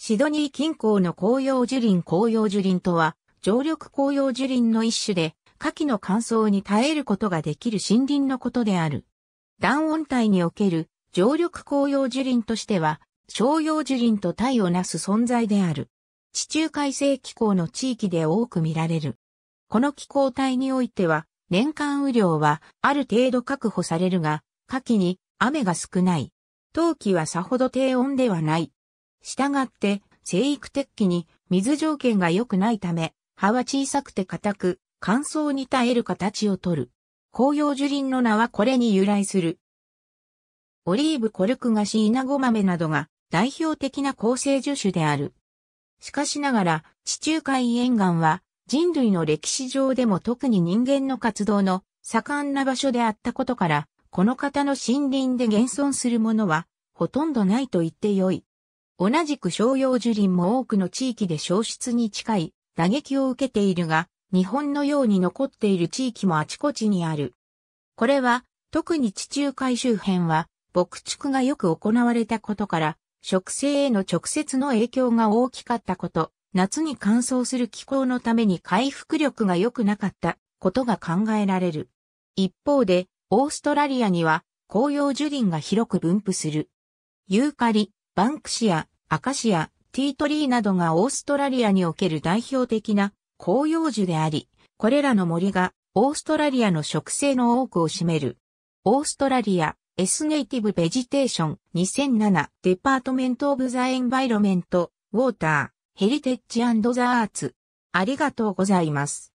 シドニー近郊の紅葉樹林紅葉樹林とは、常緑紅葉樹林の一種で、夏季の乾燥に耐えることができる森林のことである。暖温帯における常緑紅葉樹林としては、商用樹林と対をなす存在である。地中海性気候の地域で多く見られる。この気候帯においては、年間雨量はある程度確保されるが、夏季に雨が少ない。冬季はさほど低温ではない。したがって、生育鉄器に水条件が良くないため、葉は小さくて硬く、乾燥に耐える形をとる。紅葉樹林の名はこれに由来する。オリーブコルクガシイナゴ豆などが代表的な構成樹種である。しかしながら、地中海沿岸は人類の歴史上でも特に人間の活動の盛んな場所であったことから、この方の森林で現存するものはほとんどないと言ってよい。同じく商用樹林も多くの地域で消失に近い打撃を受けているが、日本のように残っている地域もあちこちにある。これは、特に地中海周辺は、牧畜がよく行われたことから、植生への直接の影響が大きかったこと、夏に乾燥する気候のために回復力が良くなかったことが考えられる。一方で、オーストラリアには、紅葉樹林が広く分布する。ユーカリ、バンクシア、アカシア、ティートリーなどがオーストラリアにおける代表的な広葉樹であり、これらの森がオーストラリアの植生の多くを占める。オーストラリア、エスネイティブベジテーション2007デパートメントオブザエンバイロメント、ウォーター、ヘリテッジザアーツ。ありがとうございます。